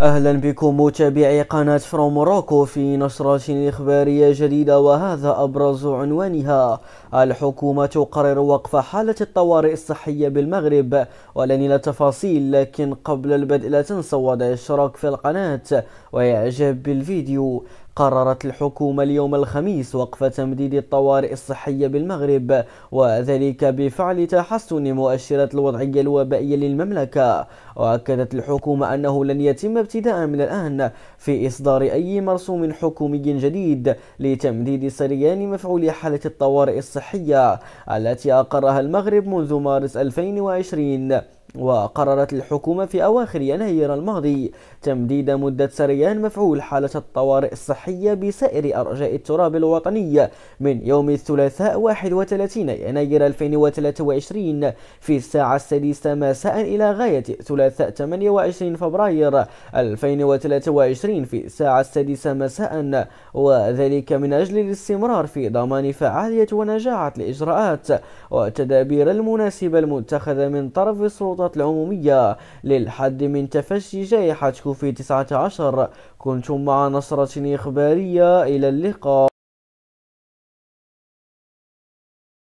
اهلا بكم متابعي قناة فروم روكو في نشرة اخبارية جديدة وهذا ابرز عنوانها الحكومة تقرر وقف حالة الطوارئ الصحية بالمغرب ولن الى تفاصيل لكن قبل البدء لا تنسوا وضع الاشتراك في القناة واعجاب بالفيديو قررت الحكومة اليوم الخميس وقف تمديد الطوارئ الصحية بالمغرب وذلك بفعل تحسن مؤشرات الوضعية الوبائية للمملكة وأكدت الحكومة أنه لن يتم ابتداء من الآن في إصدار أي مرسوم حكومي جديد لتمديد سريان مفعول حالة الطوارئ الصحية التي أقرها المغرب منذ مارس 2020 وقررت الحكومة في أواخر يناير الماضي تمديد مدة سريان مفعول حالة الطوارئ الصحية بسائر أرجاء التراب الوطني من يوم الثلاثاء 31 يناير 2023 في الساعة السادسة مساء إلى غاية الثلاثاء 28 فبراير 2023 في الساعة السادسة مساء وذلك من أجل الاستمرار في ضمان فعالية ونجاعة الإجراءات والتدابير المناسبة المتخذة من طرف السلطة السلطات العمومية للحد من تفشي جائحة كوفيد 19 كنتم مع نصرة إخبارية إلى اللقاء